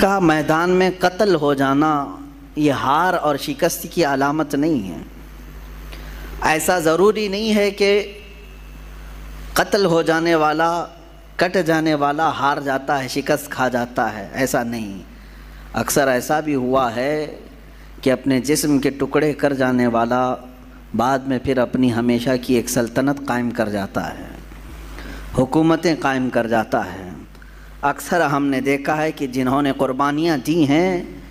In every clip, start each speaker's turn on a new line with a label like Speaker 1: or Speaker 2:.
Speaker 1: का मैदान में कत्ल हो जाना ये हार और शिकस्त की अलामत नहीं है ऐसा ज़रूरी नहीं है कि कत्ल हो जाने वाला कट जाने वाला हार जाता है शिकस्त खा जाता है ऐसा नहीं अक्सर ऐसा भी हुआ है कि अपने जिस्म के टुकड़े कर जाने वाला बाद में फिर अपनी हमेशा की एक सल्तनत कायम कर जाता है हुकूमतें कायम कर जाता है अक्सर हमने देखा है कि जिन्होंने क़ुरबानियाँ दी हैं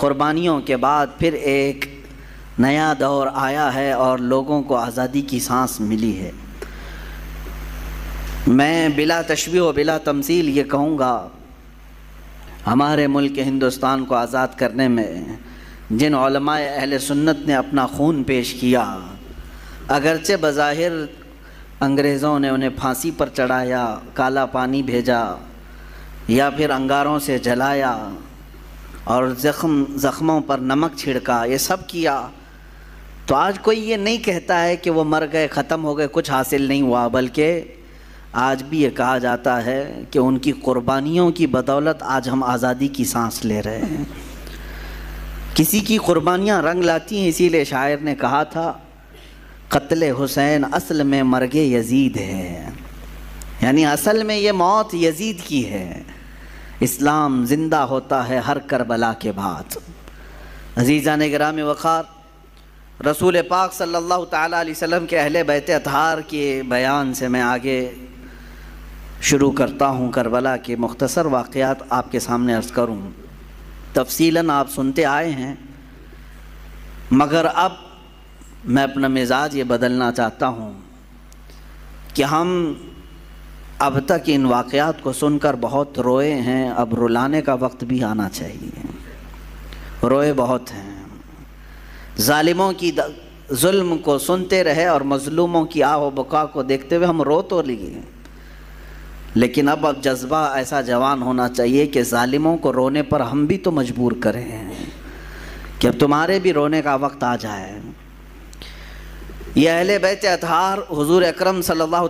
Speaker 1: क़ुरबानियों के बाद फिर एक नया दौर आया है और लोगों को आज़ादी की सांस मिली है मैं बिला तशबी व बिला तमसील ये कहूँगा हमारे मुल्क हिंदुस्तान को आज़ाद करने में जिन अहल सुन्नत ने अपना खून पेश किया अगरचे बज़ाहिर अंग्रेज़ों ने उन्हें फांसी पर चढ़ाया काला पानी भेजा या फिर अंगारों से जलाया और ज़ख्म ज़ख्मों पर नमक छिड़का ये सब किया तो आज कोई ये नहीं कहता है कि वो मर गए ख़त्म हो गए कुछ हासिल नहीं हुआ बल्कि आज भी ये कहा जाता है कि उनकी क़ुरबानियों की बदौलत आज हम आज़ादी की सांस ले रहे हैं किसी की क़ुरबानियाँ रंग लाती हैं इसीलिए शायर ने कहा था कत्ल हुसैन असल में मरगे यजीद है यानी असल में ये मौत यजीद की है इस्लाम ज़िंदा होता है हर करबला के बाद अजीज़ा ने ग्राम वक़ार रसूल पाक सल्लल्लाहु ताला अलैहि वसल्लम के अहले बैत अतहार के बयान से मैं आगे शुरू करता हूँ करबला के मुख्तसर वाक़ात आपके सामने अर्ज़ करूँ तफसीला आप सुनते आए हैं मगर अब मैं अपना मिजाज ये बदलना चाहता हूँ कि हम अब तक इन वाक़ात को सुनकर बहुत रोए हैं अब रुलाने का वक्त भी आना चाहिए रोए बहुत हैं ालिमों की जुल्म को सुनते रहे और मज़लूमों की आह बका को देखते हुए हम रो तो लिए लेकिन अब अब जज्बा ऐसा जवान होना चाहिए कि ालिमों को रोने पर हम भी तो मजबूर करें कि अब तुम्हारे भी रोने का वक्त आ जाए ये अहल बैत अतहार हजूर अक्रम सल्लल्लाहु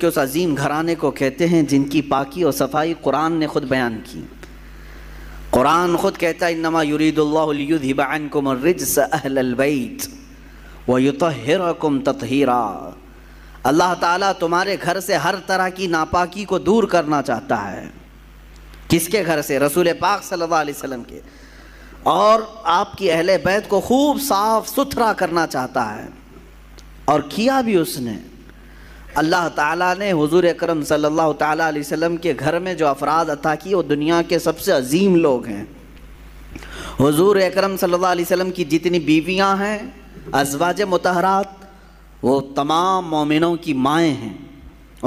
Speaker 1: के उस अजीम घराने को कहते हैं जिनकी पाकि और सफाई कुरान ने खुद बयान की कुरान खुद कहता है इनमा व अल्लाह ताला तुम्हारे घर से हर तरह की नापाकी को दूर करना चाहता है किसके घर से रसूल पाक सल्लल्लाहु अलैहि वसल्लम के और आपकी अहल बैत को खूब साफ़ सुथरा करना चाहता है और किया भी उसने अल्लाह ताला ने हुजूर अकरम सल्लल्लाहु ताला अलैहि वसल्लम के घर में जो अफराद अता किए वो दुनिया के सबसे अजीम लोग हैं हुजूर अकरम सल्लल्लाहु अलैहि वसल्लम की जितनी बीवियां हैं अजवाज मतहरात वो तमाम मोमिनों की माएँ हैं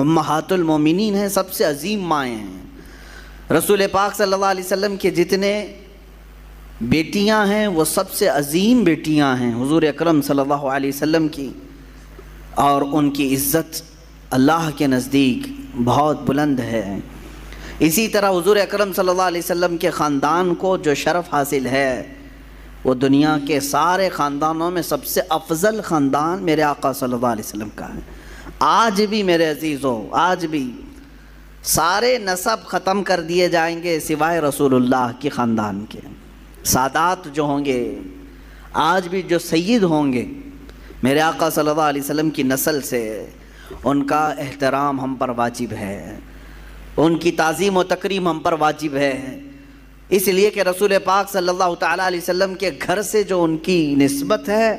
Speaker 1: उम्महातुल मोमिनीन हैं सबसे अजीम माएँ हैं रसूल पाक सल्लल्लाहु अलैहि वसल्लम के जितने बेटियां हैं वो सबसे अजीम बेटियां हैं हुजूर अकरम सल्लल्लाहु अलैहि वसल्लम की और उनकी इज़्ज़त अल्लाह के नज़दीक बहुत बुलंद है इसी तरह हजूर अक्रम सल्लल्लाहु अलैहि वसल्लम के ख़ानदान को जो शरफ़ हासिल है वो दुनिया के सारे ख़ानदानों में सबसे अफजल ख़ानदान मेरे आका सल्लल्लाहु अलैहि वसल्लम का है आज भी मेरे अजीज़ों आज भी सारे नसब ख़त्म कर दिए जाएंगे सिवाय रसूलुल्लाह के ख़ानदान के सादात जो होंगे आज भी जो सईद होंगे मेरे आका सल्लल्लाहु अलैहि वसल्लम की नस्ल से उनका एहतराम हम पर वाजिब है उनकी तज़ीम व तकरीम हम पर वाजिब है इसलिए कि रसूल पाक सल्लल्लाहु अलैहि वसल्लम के घर से जो उनकी नस्बत है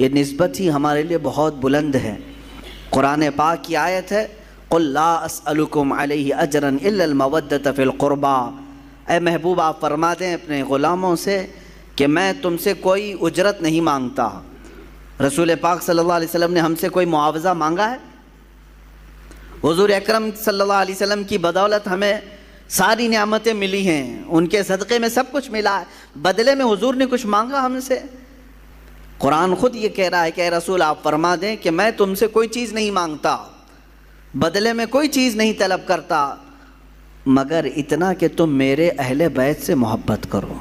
Speaker 1: ये नस्बत ही हमारे लिए बहुत बुलंद है कुरान पाक की आयत है कुल्लाकुम अजरन इलमवदत ए महबूब आप फरमा दें अपने ग़ुलामों से कि मैं तुमसे कोई उजरत नहीं मांगता रसूल पाक सल्लल्लाहु अलैहि वसल्लम ने हमसे कोई मुआवजा मांगा है हजूर अक्रम सल्लल्लाहु अलैहि वसल्लम की बदौलत हमें सारी नियामतें मिली हैं उनके सदक़े में सब कुछ मिला है बदले में हजूर ने कुछ मांगा हमसे कुरान ख़ुद ये कह रहा है कि रसूल आप फरमा दें कि मैं तुमसे कोई चीज़ नहीं मांगता बदले में कोई चीज़ नहीं तलब करता मगर इतना कि तुम मेरे अहल बैत से मोहब्बत करो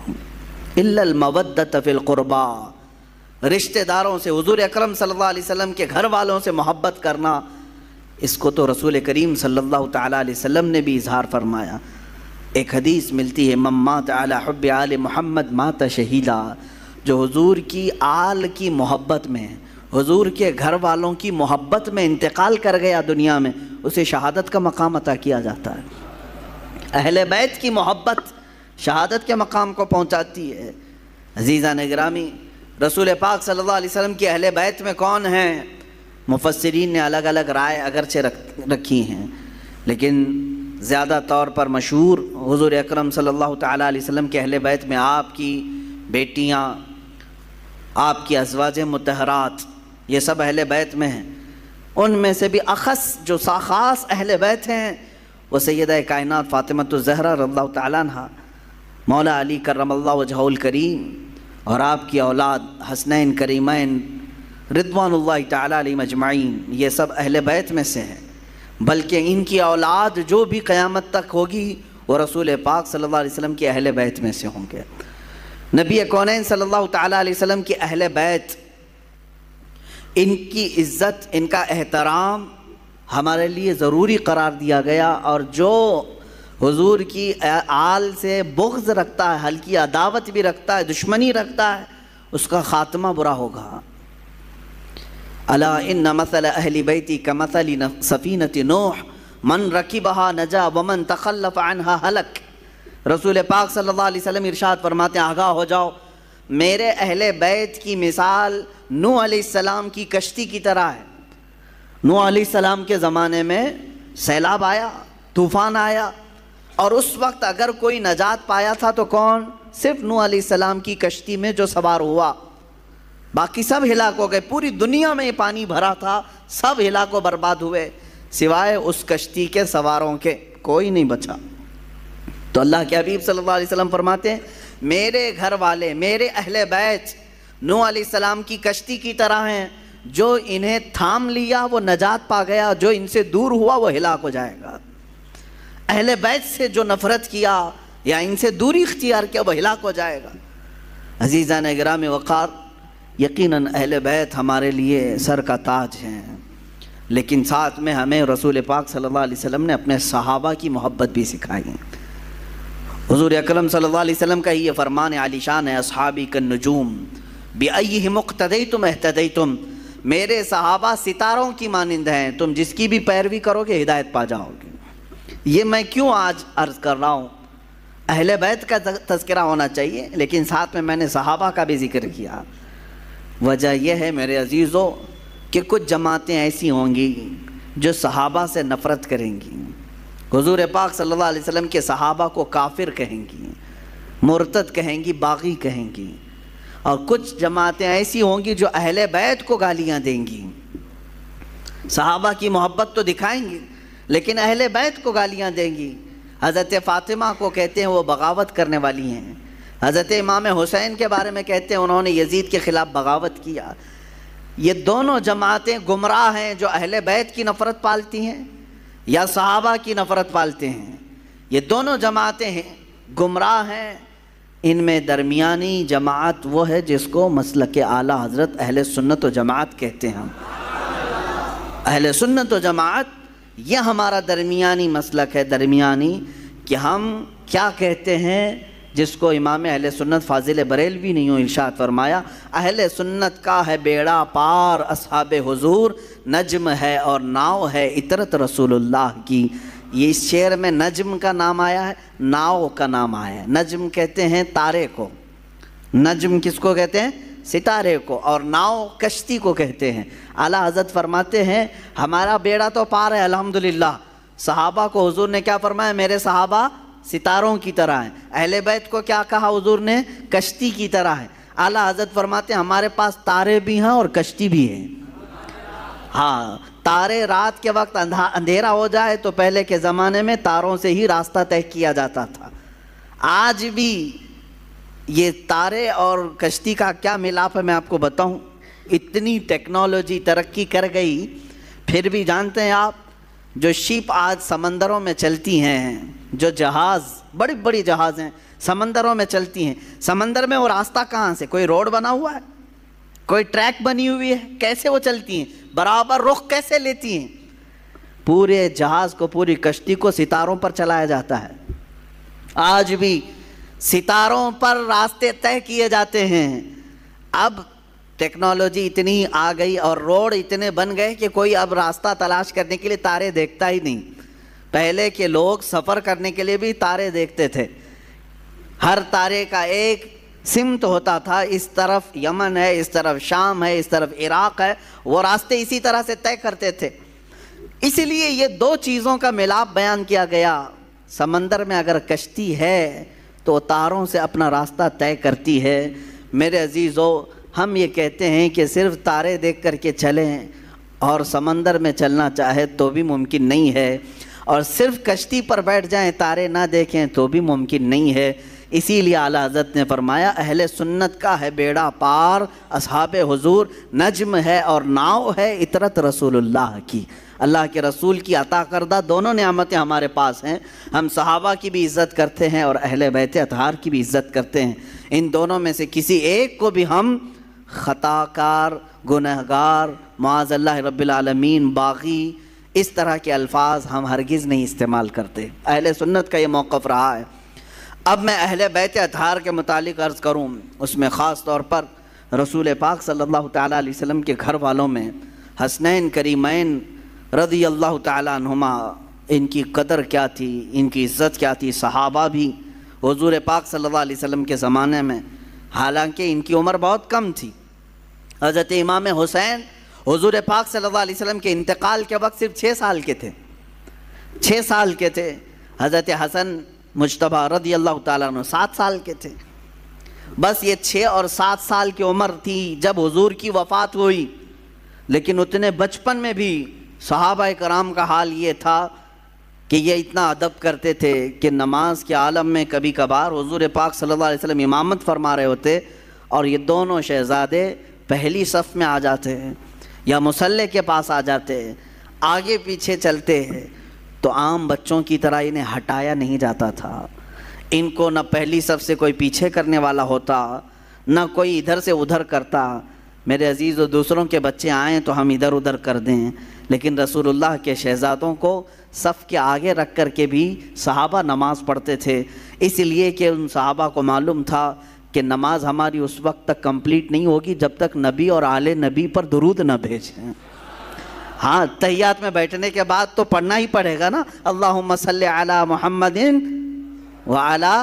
Speaker 1: इल्लल मवद्दत फ़िल क़ुरबा रिश्तेदारों से हजूर अक्रम सल्ला के घर वालों से मोहब्बत करना इसको तो रसूल करीम सल्ला तसम ने भी इजहार फरमाया एक हदीस मिलती है मम्मात आला हब आल मोहम्मद माता शहीदा जो हुजूर की आल की मोहब्बत में हुजूर के घर वालों की मोहब्बत में इंतकाल कर गया दुनिया में उसे शहादत का मकाम अता किया जाता है अहल बैत की मोहब्बत शहादत के मकाम को पहुँचाती है अजीज़ा नगरामी रसूल पाक सल्लल्लाहु अलैहि वसल्लम के अहले बैत में कौन हैं मुफसरीन ने अलग अलग राय अगरचे रख रखी हैं लेकिन ज़्यादा तौर पर मशहूर हजूर अक्रम सल्लल्लाहु ताला वसल्लम के अहले बैत में आपकी बेटियाँ आपकी अजवाज मतहरात ये सब अहल बैत में हैं उनमें से भी अखस जो साखास अहल बैत हैं वो सैद कायनत फ़ातिमा ज़हरा रल्ला तौला मौला अली करमल्ला वजहुल करीम और आपकी औलाद हसनैन करीमैन रिदवानल्ला तली मजमाइन ये सब अहल बैत में से हैं बल्कि इनकी औलाद जो भी क़्यामत तक होगी वो रसूल पाक सल्लल्लाहु अलैहि वसल्लम के अहल बैत में से होंगे नबी कौन सल्लल्लाहु अलैहि वसल्लम के अहल बैत इनकी इज़्ज़त इनका एहतराम हमारे लिए ज़रूरी करार दिया गया और जो हुजूर की आल से बुग्ज रखता है हल्की अदावत भी रखता है दुश्मनी रखता है उसका ख़ात्मा बुरा होगा अला इन मसल अहली बैती का मसली सफ़ीनत नोह मन रखी बहा नजा वमन तखल्लफ हलक रसूल पाक सल्लल्लाहु अलैहि वसल्लम इरशाद फरमाते हैं आगाह हो जाओ मेरे अहले बैत की मिसाल नू सलाम की कश्ती की तरह है नू सलाम के ज़माने में सैलाब आया तूफ़ान आया और उस वक्त अगर कोई नजात पाया था तो कौन सिर्फ नू सलाम की कश्ती में जो सवार हुआ बाकी सब हिलाक हो गए पूरी दुनिया में पानी भरा था सब हिलाक बर्बाद हुए सिवाय उस कश्ती के सवारों के कोई नहीं बचा तो अल्लाह के हबीब सल्लल्लाहु अलैहि वसल्लम फरमाते हैं मेरे घर वाले मेरे अहले बैच नू सलाम की कश्ती की तरह हैं जो इन्हें थाम लिया वो नजात पा गया जो इनसे दूर हुआ वो हिलाक हो जाएगा अहले बैत से जो नफरत किया या इनसे दूरी इख्तियार किया वह हिलाक हो जाएगा अजीज़ा ने में वक़ार यकीन अहल बैत हमारे लिए सर का ताज हैं लेकिन साथ में हमें रसूल पाक सल्लल्लाहु अलैहि वसल्लम ने अपने सहाबा की मोहब्बत भी सिखाई हजूर अक्रम सल्लल्लाहु अलैहि वसल्लम का ही ये फरमान आलिशान है असहाबी का नजूम बेअ मुख्तदई तुम एहतदई तुम मेरे सहाबा सितारों की मानंद हैं तुम जिसकी भी पैरवी करोगे हिदायत पा जाओगे ये मैं क्यों आज अर्ज कर रहा हूँ अहल बैत का तस्करा होना चाहिए लेकिन साथ में मैंने सहाबा का भी जिक्र किया वजह यह है मेरे अजीज़ों कि कुछ जमातें ऐसी होंगी जो सहाबा से नफ़रत करेंगी हजूर पाक सल्लल्लाहु अलैहि वसल्लम के सहाबा को काफिर कहेंगी मुर्तद कहेंगी बागी कहेंगी और कुछ जमातें ऐसी होंगी जो अहल बैत को गालियाँ देंगी सहाबा की मोहब्बत तो दिखाएंगी लेकिन अहले बैत को गालियाँ देंगी हज़रत फ़ातिमा को कहते हैं वो बगावत करने वाली हैं हज़रत इमाम हुसैन के बारे में कहते हैं उन्होंने यजीद के ख़िलाफ़ बगावत किया ये दोनों जमातें गुमराह हैं जो अहल बैत की नफ़रत पालती हैं या सहाबा की नफ़रत पालते हैं ये दोनों जमातें हैं गुमराह हैं इनमें दरमियानी जमात वो है जिसको मसल के आला हज़रत अहल सुन्नत व जमात कहते हैं अहल सुन्नत व जमात यह हमारा दरमियानी मसलक है दरमियानी कि हम क्या कहते हैं जिसको इमाम अहल सुन्नत फाजिल बरेलवी नहीं हो इर्शात फरमाया अहल सुन्नत का है बेड़ा पार असहाब हजूर नजम है और नाव है इतरत रसूलुल्लाह की ये इस शेर में नजम का नाम आया है नाव का नाम आया है नजम कहते हैं तारे को नजम किसको कहते हैं सितारे को और नाव कश्ती को कहते हैं आला हजरत फरमाते हैं हमारा बेड़ा तो पार है अल्हम्दुलिल्लाह सहाबा को हुजूर ने क्या फरमाया मेरे सहाबा सितारों की तरह हैं अहले बैत को क्या कहा हुजूर ने कश्ती की तरह है आला हजरत फरमाते हैं हमारे पास तारे भी हैं और कश्ती भी है हाँ तारे रात के वक्त अंधेरा हो जाए तो पहले के ज़माने में तारों से ही रास्ता तय किया जाता था आज भी ये तारे और कश्ती का क्या मिलाप है मैं आपको बताऊं इतनी टेक्नोलॉजी तरक्की कर गई फिर भी जानते हैं आप जो शिप आज समंदरों में चलती हैं जो जहाज़ बड़ी बड़ी जहाज़ हैं समंदरों में चलती हैं समंदर में वो रास्ता कहाँ से कोई रोड बना हुआ है कोई ट्रैक बनी हुई है कैसे वो चलती हैं बराबर रुख कैसे लेती हैं पूरे जहाज़ को पूरी कश्ती को सितारों पर चलाया जाता है आज भी सितारों पर रास्ते तय किए जाते हैं अब टेक्नोलॉजी इतनी आ गई और रोड इतने बन गए कि कोई अब रास्ता तलाश करने के लिए तारे देखता ही नहीं पहले के लोग सफ़र करने के लिए भी तारे देखते थे हर तारे का एक सिमत होता था इस तरफ यमन है इस तरफ शाम है इस तरफ इराक़ है वो रास्ते इसी तरह से तय करते थे इसीलिए ये दो चीज़ों का मिलाप बयान किया गया समंदर में अगर कश्ती है तो तारों से अपना रास्ता तय करती है मेरे अजीज़ों हम ये कहते हैं कि सिर्फ तारे देख कर के चलें और समंदर में चलना चाहे तो भी मुमकिन नहीं है और सिर्फ कश्ती पर बैठ जाएं तारे ना देखें तो भी मुमकिन नहीं है इसीलिए आला हजरत ने फरमाया अहल सुन्नत का है बेड़ा पार अब हजूर नज्म है और नाव है इतरत रसूलुल्लाह की अल्लाह के रसूल की अता करदा दोनों नियामतें हमारे पास हैं हम सहाबा की भी इज़्ज़त करते हैं और अहल बैत अतहार की भी इज़्ज़त करते हैं इन दोनों में से किसी एक को भी हम ख़ताकार गुनहगार माजल्ला रबालमीन बागी इस तरह के अल्फाज हम हरगिज़ नहीं इस्तेमाल करते अहल सुन्नत का ये मौक़ रहा है अब मैं अहल बैत अतहार के मुतालिक अर्ज़ करूँ उसमें ख़ास तौर पर रसूल पाक सल्लल्लाहु अलैहि वसल्लम के घर वालों में हसनैन करीमैन रदी अल्लाह तुमा इनकी कदर क्या थी इनकी इज़्ज़त क्या थी सहाबा भी हजूर पाक सल्ला वसम के ज़माने में हालांकि इनकी उम्र बहुत कम थी हज़रत इमाम हुसैन हजूर पाक सल्ला वसम के इंतकाल के वक्त सिर्फ छः साल के थे छः साल के थे हज़रत हसन मुशतबा रदी अल्लाह तुम सात साल के थे बस ये छः और सात साल की उम्र थी जब हजूर की वफ़ात हुई लेकिन उतने बचपन में भी सहाबा कराम का हाल ये था कि ये इतना अदब करते थे कि नमाज के आलम में कभी कभार हजूर पाक सल्लल्लाहु अलैहि वसल्लम इमामत फरमा रहे होते और ये दोनों शहज़ादे पहली सफ़ में आ जाते हैं या मुसल्ले के पास आ जाते हैं आगे पीछे चलते हैं तो आम बच्चों की तरह इन्हें हटाया नहीं जाता था इनको न पहली सफ़ से कोई पीछे करने वाला होता न कोई इधर से उधर करता मेरे अजीज़ और दूसरों के बच्चे आएँ तो हम इधर उधर कर दें लेकिन रसूलुल्लाह के शहज़ादों को सफ़ के आगे रख कर के भी सहाबा नमाज़ पढ़ते थे इसलिए कि उन सहाबा को मालूम था कि नमाज हमारी उस वक्त तक कंप्लीट नहीं होगी जब तक नबी और आले नबी पर दरूद न भेजें हाँ तहियात में बैठने के बाद तो पढ़ना ही पड़ेगा ना अल्लाह मसल आला मोहम्मदिन व आला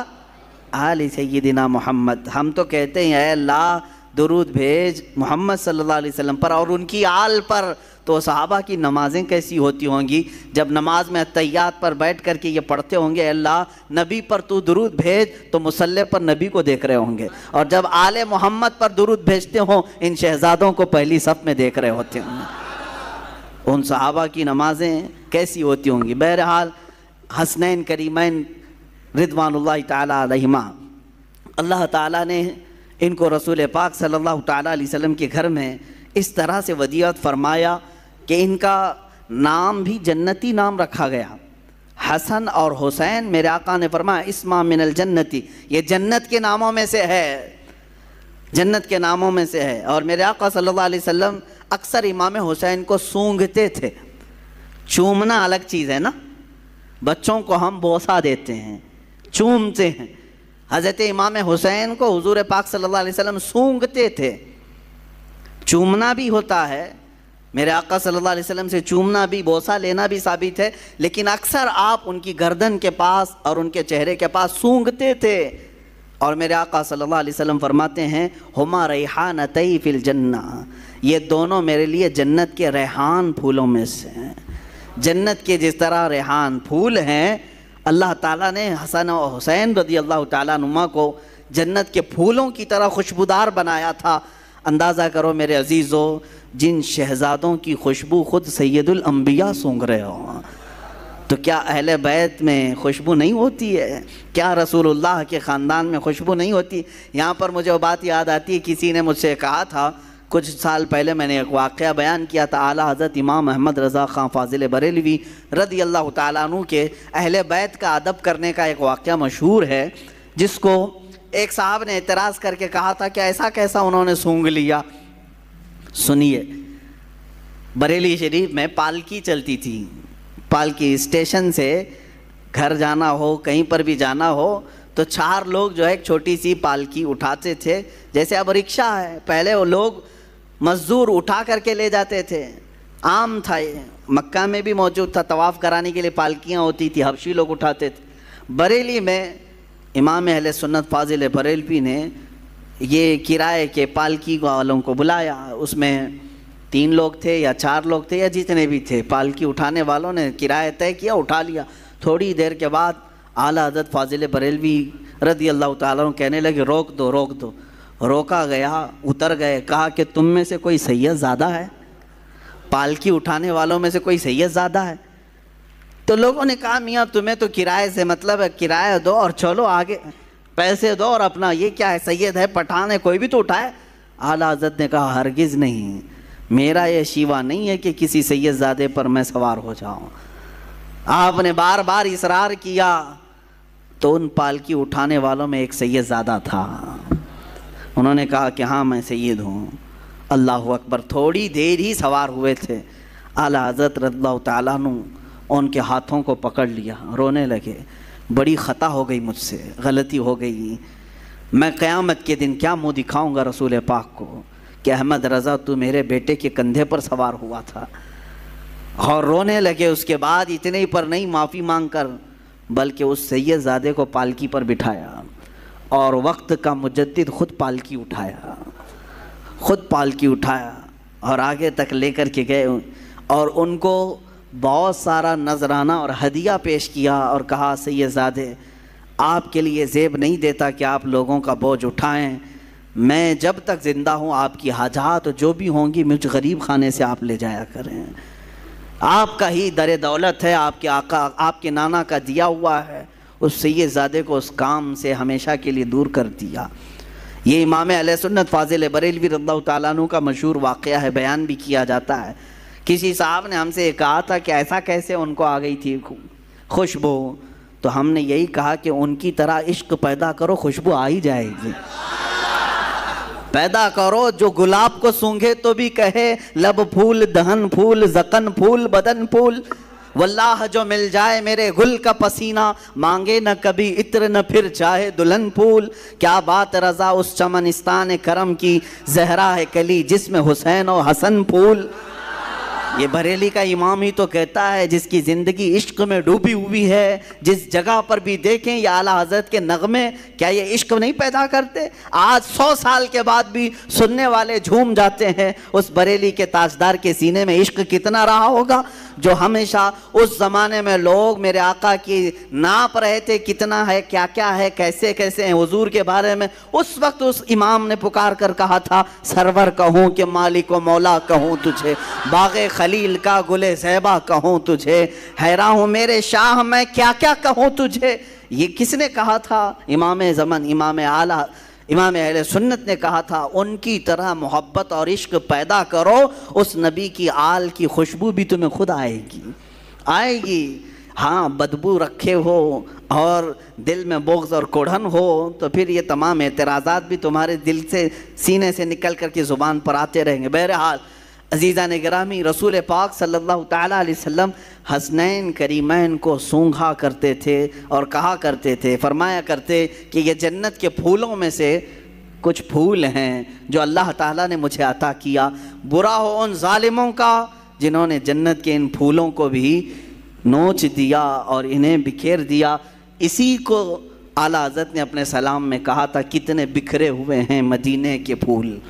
Speaker 1: आल सैदिना मोहम्मद हम तो कहते हैं अल्लाह दरूद भेज मोहम्मद सल्लल्लाहु अलैहि वसल्लम पर और उनकी आल पर तो सहाबा की नमाज़ें कैसी होती होंगी जब नमाज में तैयात पर बैठ कर के ये पढ़ते होंगे अल्लाह नबी पर तू दुरुद भेज तो मुसल्ले पर नबी को देख रहे होंगे और जब आल मोहम्मद पर दुरुद भेजते हों इन शहजादों को पहली सफ़ में देख रहे होते होंगे उन सहाबा की नमाजें कैसी होती होंगी बहरहाल हसनैन करीमैन रिदवान तहिमा अल्लाह ताली ने इनको रसूल पाक सल्ला वसलम के घर में इस तरह से वजीयत फरमाया कि इनका नाम भी जन्नती नाम रखा गया हसन और हुसैन मेरे आका ने फरमाया इसमा मिनल जन्नती ये जन्नत के नामों में से है जन्नत के नामों में से है और मेरे आका सल्लल्लाहु अलैहि वसल्लम अक्सर इमाम हुसैन को सूंघते थे चूमना अलग चीज़ है ना बच्चों को हम बोसा देते हैं चूमते हैं हज़रत इमाम हुसैन को हुजूर पाक सल्लल्लाहु अलैहि वसल्लम सूंघते थे चूमना भी होता है मेरे आका सल्लल्लाहु अलैहि वसल्लम से चूमना भी बोसा लेना भी साबित है लेकिन अक्सर आप उनकी गर्दन के पास और उनके चेहरे के पास सूंघते थे और मेरे आका सल्लल्लाहु अलैहि वसल्लम फरमाते हैं हुमा रेहान तई फिल जन्ना ये दोनों मेरे लिए जन्नत के रेहान फूलों में से हैं जन्नत के जिस तरह रेहान फूल हैं अल्लाह ताला ने हसन और हुसैन रदी अल्लाह तुमा को जन्नत के फूलों की तरह खुशबूदार बनाया था अंदाज़ा करो मेरे अजीज़ों जिन शहजादों की खुशबू खुद सैदुलम्बिया सूंघ रहे हो तो क्या अहल बैत में खुशबू नहीं होती है क्या रसूलुल्लाह के ख़ानदान में खुशबू नहीं होती यहाँ पर मुझे वो बात याद आती है किसी ने मुझसे कहा था कुछ साल पहले मैंने एक वाक़ बयान किया था आला हज़रत इमाम अहमद रज़ा ख़ान फाजिल बरेलवी रदी अल्लाह तु के अहल बैत का अदब करने का एक वाक़ मशहूर है जिसको एक साहब ने इतराज़ करके कहा था कि ऐसा कैसा उन्होंने सूंघ लिया सुनिए बरेली शरीफ में पालकी चलती थी पालकी स्टेशन से घर जाना हो कहीं पर भी जाना हो तो चार लोग जो है एक छोटी सी पालकी उठाते थे जैसे अब रिक्शा है पहले वो लोग मज़दूर उठा करके ले जाते थे आम था ये मक्का में भी मौजूद था तवाफ़ कराने के लिए पालकियाँ होती थी हबशी लोग उठाते थे बरेली में इमाम अहल सुन्नत फाजिल बरेलवी ने ये किराए के पालकी वालों को बुलाया उसमें तीन लोग थे या चार लोग थे या जितने भी थे पालकी उठाने वालों ने किराया तय किया उठा लिया थोड़ी देर के बाद आला हजरत फाजिल बरेलवी रदी अल्लाह तुम कहने लगे रोक दो रोक दो रोका गया उतर गए कहा कि तुम में से कोई सैयद ज़्यादा है पालकी उठाने वालों में से कोई सैयद ज़्यादा है तो लोगों ने कहा मियाँ तुम्हें तो किराए से मतलब है किराया दो और चलो आगे पैसे दो और अपना ये क्या है सैयद है पठान है कोई भी तो उठाए आला हजरत ने कहा हरगिज़ नहीं मेरा यह शिवा नहीं है कि किसी सैयदजादे पर मैं सवार हो जाऊँ आपने बार बार इसरार किया तो उन पालकी उठाने वालों में एक सैयदजादा था उन्होंने कहा कि हाँ मैं सैयद हूँ अल्लाह अकबर थोड़ी देर ही सवार हुए थे आला हजरत रद्ला तु उनके हाथों को पकड़ लिया रोने लगे बड़ी ख़ता हो गई मुझसे गलती हो गई मैं क़यामत के दिन क्या मुँह दिखाऊँगा रसूल पाक को कि अहमद रज़ा तू मेरे बेटे के कंधे पर सवार हुआ था और रोने लगे उसके बाद इतने ही पर नहीं माफ़ी मांग कर बल्कि उस सैदादे को पालकी पर बिठाया और वक्त का मुजद ख़ुद पालकी उठाया ख़ुद पालकी उठाया और आगे तक लेकर के गए और उनको बहुत सारा नजराना और हदिया पेश किया और कहा सैदादे आपके लिए जेब नहीं देता कि आप लोगों का बोझ उठाएं मैं जब तक ज़िंदा हूँ आपकी हाजात जो भी होंगी मुझ गरीब खाने से आप ले जाया करें आपका ही दर दौलत है आपके आका आपके नाना का दिया हुआ है उस सैदे को उस काम से हमेशा के लिए दूर कर दिया ये इमाम सुन्नत फाजिल बरेलवी रद्दा तु का मशहूर वाक़ है बयान भी किया जाता है किसी साहब ने हमसे कहा था कि ऐसा कैसे उनको आ गई थी खुशबू तो हमने यही कहा कि उनकी तरह इश्क पैदा करो खुशबू आ ही जाएगी पैदा करो जो गुलाब को सूंघे तो भी कहे लब फूल दहन फूल जकन फूल बदन फूल वल्लाह जो मिल जाए मेरे गुल का पसीना मांगे न कभी इत्र न फिर चाहे दुल्हन फूल क्या बात रजा उस चमनिस्तान करम की जहरा है कली जिसमें हुसैन और हसन फूल ये बरेली का इमाम ही तो कहता है जिसकी ज़िंदगी इश्क में डूबी हुई है जिस जगह पर भी देखें या आला हजरत के नगमे क्या ये इश्क नहीं पैदा करते आज सौ साल के बाद भी सुनने वाले झूम जाते हैं उस बरेली के ताजदार के सीने में इश्क कितना रहा होगा जो हमेशा उस ज़माने में लोग मेरे आका की नाप रहे थे कितना है क्या क्या है कैसे कैसे हैं हजूर के बारे में उस वक्त उस इमाम ने पुकार कर कहा था सरवर कहूँ कि मालिक व मौला कहूँ तुझे बाग खलील का गुल सहबा कहूँ तुझे हैरा हूँ मेरे शाह मैं क्या क्या कहूँ तुझे ये किसने कहा था इमाम ज़मन इमाम आला इमाम अहल सुन्नत ने कहा था उनकी तरह मोहब्बत और इश्क पैदा करो उस नबी की आल की खुशबू भी तुम्हें खुद आएगी आएगी हाँ बदबू रखे हो और दिल में बोग्ज़ और कोढ़न हो तो फिर ये तमाम एतराज़ात भी तुम्हारे दिल से सीने से निकल कर के ज़ुबान पर आते रहेंगे बहरहाल अजीज़ा ने ग्रामी रसूल पाक सल्ला अलैहि हसनैन करीमैन को सूंघा करते थे और कहा करते थे फरमाया करते कि ये जन्नत के फूलों में से कुछ फूल हैं जो अल्लाह ताला ने मुझे अता किया बुरा हो उन ालिमों का जिन्होंने जन्नत के इन फूलों को भी नोच दिया और इन्हें बिखेर दिया इसी को आला हजरत ने अपने सलाम में कहा था कितने बिखरे हुए हैं मदीने के फूल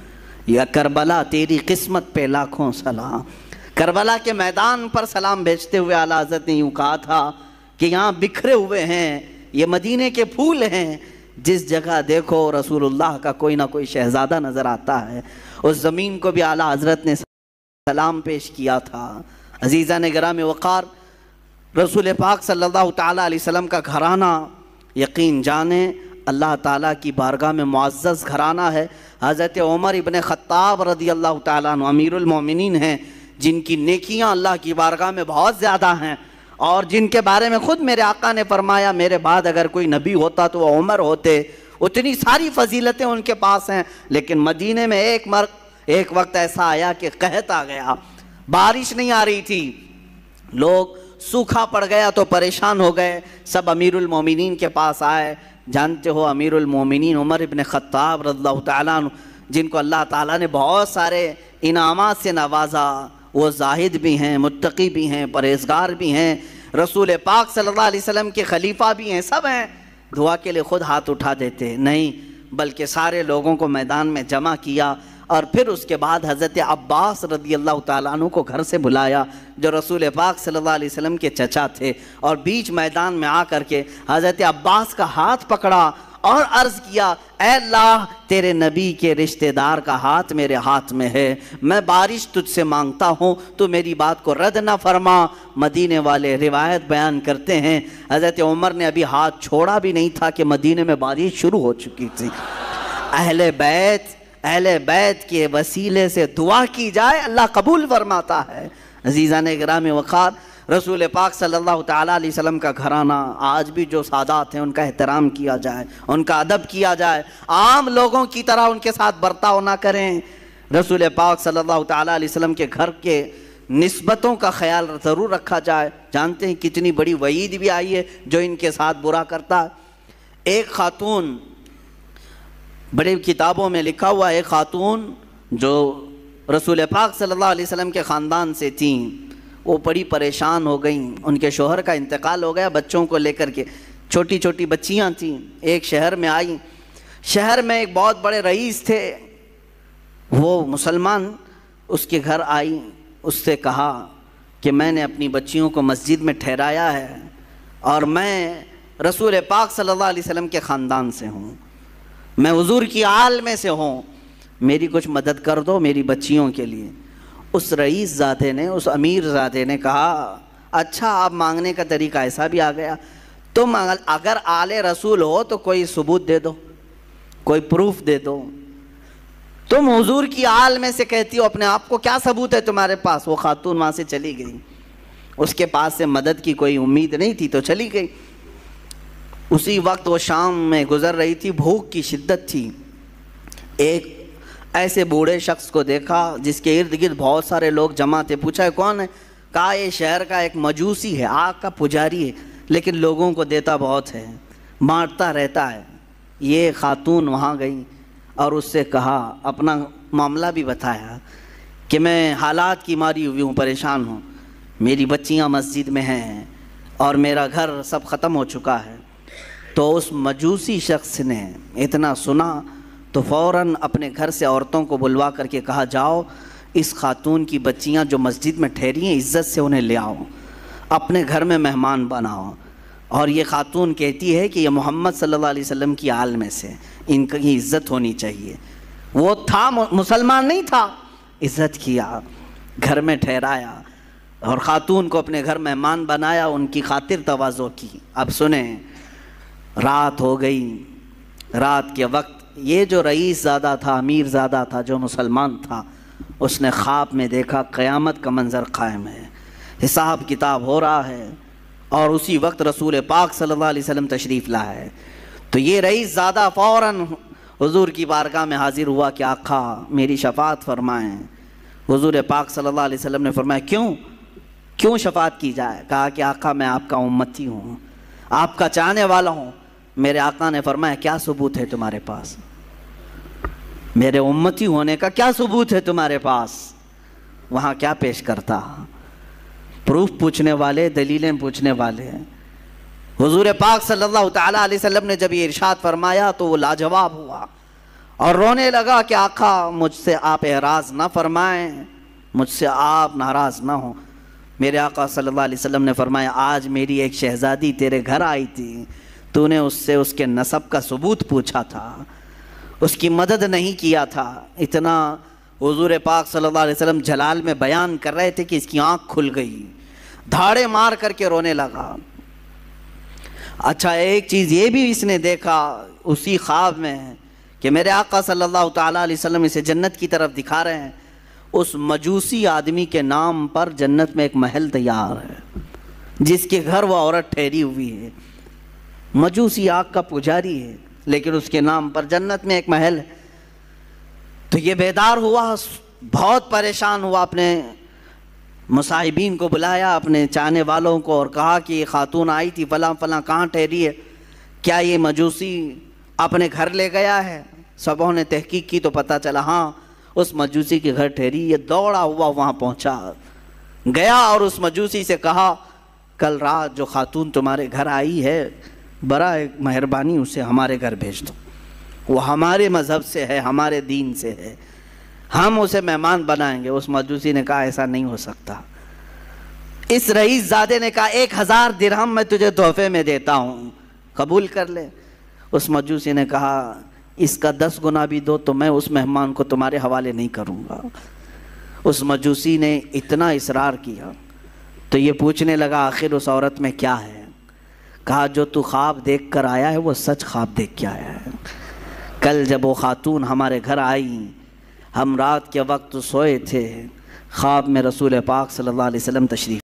Speaker 1: या करबला तेरी किस्मत पे लाखों सलाम करबला के मैदान पर सलाम भेजते हुए आला हजरत ने यूँ कहा था कि यहाँ बिखरे हुए हैं ये मदीने के फूल हैं जिस जगह देखो रसूलुल्लाह का कोई ना कोई शहज़ादा नज़र आता है उस ज़मीन को भी आला हजरत ने सलाम पेश किया था अजीज़ा ने ग्राम वक़ार रसूल पाक सल्लल्लाहु अलैहि वसल्लम का घराना यकीन जाने अल्लाह ताला की बारगाह में मुआज़ घराना है हज़रत उमर इबन ख़त्ताब रदी अल्लाह तमीरमिन हैं जिनकी नेकियां अल्लाह की बारगाह में बहुत ज़्यादा हैं और जिनके बारे में ख़ुद मेरे आका ने फरमाया मेरे बाद अगर कोई नबी होता तो वह उमर होते उतनी सारी फजीलतें उनके पास हैं लेकिन मदीने में एक मर एक वक्त ऐसा आया कि कहत आ गया बारिश नहीं आ रही थी लोग सूखा पड़ गया तो परेशान हो गए सब अमीरुल मोमिनीन के पास आए जानते हो अमीरुल मोमिनीन उमर इबन ख़त्ताब रद्ला जिनको अल्लाह ताला ने बहुत सारे इनामा से नवाजा वो जाहिद भी हैं मुत्तकी भी हैं परहेजगार भी हैं रसूल पाक सल्लल्लाहु अलैहि वसल्लम के खलीफा भी हैं सब हैं दुआ के लिए ख़ुद हाथ उठा देते नहीं बल्कि सारे लोगों को मैदान में जमा किया और फिर उसके बाद हज़रत अब्बास रदी अल्लाह तु को घर से बुलाया जो रसूल पाक सल्लल्लाहु अलैहि वसल्लम के चचा थे और बीच मैदान में आकर के हज़रत अब्बास का हाथ पकड़ा और अर्ज किया अल्लाह तेरे नबी के रिश्तेदार का हाथ मेरे हाथ में है मैं बारिश तुझसे मांगता हूँ तो मेरी बात को रद्द ना फरमा मदीने वाले रिवायत बयान करते हैं हज़रत उमर ने अभी हाथ छोड़ा भी नहीं था कि मदीने में बारिश शुरू हो चुकी थी अहल बैत अहल बैत के वसीले से दुआ की जाए अल्लाह कबूल फरमाता है अजीज़ा ने ग्राम वक़ार रसूल पाक सल्लल्लाहु सल्ला वसलम का घराना आज भी जो सादात हैं उनका एहतराम किया जाए उनका अदब किया जाए आम लोगों की तरह उनके साथ बर्ताव ना करें रसूल पाक सल्लल्लाहु अलैहि वसलम के घर के नस्बतों का ख्याल ज़रूर रखा जाए जानते हैं कितनी बड़ी वईद भी आई है जो इनके साथ बुरा करता है एक खातून बड़े किताबों में लिखा हुआ एक खातून जो रसूल पाक सल्लल्लाहु अलैहि वसल्लम के ख़ानदान से थी वो बड़ी परेशान हो गई उनके शोहर का इंतकाल हो गया बच्चों को लेकर के छोटी छोटी बच्चियाँ थीं एक शहर में आई शहर में एक बहुत बड़े रईस थे वो मुसलमान उसके घर आई उससे कहा कि मैंने अपनी बच्चियों को मस्जिद में ठहराया है और मैं रसूल पाक सल्लल्लाहु अलैहि वसल्लम के ख़ानदान से हूँ मैं हुजूर की आल में से हूँ मेरी कुछ मदद कर दो मेरी बच्चियों के लिए उस रईस ज़ाते ने उस अमीर ज़ाते ने कहा अच्छा आप मांगने का तरीका ऐसा भी आ गया तुम तो अगर आले रसूल हो तो कोई सबूत दे दो कोई प्रूफ दे दो तुम हुजूर की आल में से कहती हो अपने आप को क्या सबूत है तुम्हारे पास वो खातून वहाँ से चली गई उसके पास से मदद की कोई उम्मीद नहीं थी तो चली गई उसी वक्त वो शाम में गुजर रही थी भूख की शिद्दत थी एक ऐसे बूढ़े शख्स को देखा जिसके इर्द गिर्द बहुत सारे लोग जमा थे पूछा है कौन है कहा ये शहर का एक मजूसी है आग का पुजारी है लेकिन लोगों को देता बहुत है मारता रहता है ये खातून वहाँ गई और उससे कहा अपना मामला भी बताया कि मैं हालात की मारी हुई हूँ परेशान हूँ मेरी बच्चियाँ मस्जिद में हैं और मेरा घर सब ख़त्म हो चुका है तो उस मजूसी शख्स ने इतना सुना तो फ़ौर अपने घर से औरतों को बुलवा करके कहा जाओ इस खातून की बच्चियाँ जो मस्जिद में ठहरी हैं इज़्ज़त से उन्हें ले आओ अपने घर में मेहमान बनाओ और ये खातून कहती है कि ये मोहम्मद सल्ला वसम की आल में से इनकी इज़्ज़त होनी चाहिए वो था मुसलमान नहीं था इज़्ज़त किया घर में ठहराया और ख़ातून को अपने घर मेहमान बनाया उनकी खातिर तोज़ो की अब सुने रात हो गई रात के वक्त ये जो रईस ज़्यादा था अमीर ज़्यादा था जो मुसलमान था उसने ख्वाब में देखा क़यामत का मंज़र कायम है हिसाब किताब हो रहा है और उसी वक्त रसूल पाक सल्लल्लाहु अलैहि वसल्लम तशरीफ़ ला है तो ये रईस ज़्यादा फ़ौर हजूर की बारगाह में हाजिर हुआ कि आखा मेरी शफात फरमाएँ हजूर पाक सल्लल्लाहु अलैहि वसल्लम ने फरमाया क्यों क्यों शफात की जाए कहा कि आका मैं आपका उम्मती हूँ आपका चाहने वाला हूँ मेरे आका ने फरमाया क्या सबूत है तुम्हारे पास मेरे उम्मती होने का क्या सबूत है तुम्हारे पास वहाँ क्या पेश करता प्रूफ पूछने वाले दलीलें पूछने वाले हजूर पाक सल्लल्लाहु अलैहि वसल्लम ने जब ये इरशाद फरमाया तो वो लाजवाब हुआ और रोने लगा कि आखा मुझसे आप एराज ना फरमाएं मुझसे आप नाराज़ ना हो मेरे आका सल्लल्लाहु अलैहि वसल्लम ने फरमाया आज मेरी एक शहज़ादी तेरे घर आई थी तूने उससे उसके नसब का सबूत पूछा था उसकी मदद नहीं किया था इतना हजूर पाक सल्लल्लाहु अलैहि वसल्लम जलाल में बयान कर रहे थे कि इसकी आँख खुल गई धाड़े मार करके रोने लगा अच्छा एक चीज़ ये भी इसने देखा उसी ख्वाब में कि मेरे आका सल्लल्लाहु अलैहि वसल्लम इसे जन्नत की तरफ दिखा रहे हैं उस मजूसी आदमी के नाम पर जन्नत में एक महल तैयार है जिसके घर वह औरत ठहरी हुई है मजूसी आग का पुजारी है लेकिन उसके नाम पर जन्नत में एक महल है तो ये बेदार हुआ बहुत परेशान हुआ अपने मुसाहिबीन को बुलाया अपने चाहने वालों को और कहा कि ये खातून आई थी फला फला कहाँ ठहरी है क्या ये मजूसी अपने घर ले गया है सबों ने तहकीक की तो पता चला हाँ उस मजूसी के घर ठहरी ये दौड़ा हुआ वहाँ पहुँचा गया और उस मजूसी से कहा कल रात जो खातून तुम्हारे घर आई है बरा मेहरबानी उसे हमारे घर भेज दो वो हमारे मज़हब से है हमारे दीन से है हम उसे मेहमान बनाएंगे उस मजूसी ने कहा ऐसा नहीं हो सकता इस रईस ज़ादे ने कहा एक हज़ार दिरहम मैं तुझे तोहफे में देता हूँ कबूल कर ले उस मजूसी ने कहा इसका दस गुना भी दो तो मैं उस मेहमान को तुम्हारे हवाले नहीं करूँगा उस मजूसी ने इतना इसरार किया तो ये पूछने लगा आखिर उस औरत में क्या है कहा जो तू ख्वाब देख कर आया है वो सच ख्वाब देख के आया है कल जब वो ख़ातून हमारे घर आई हम रात के वक्त सोए थे ख्वाब में रसूल पाक सल्लल्लाहु अलैहि वसल्लम तशरीफ़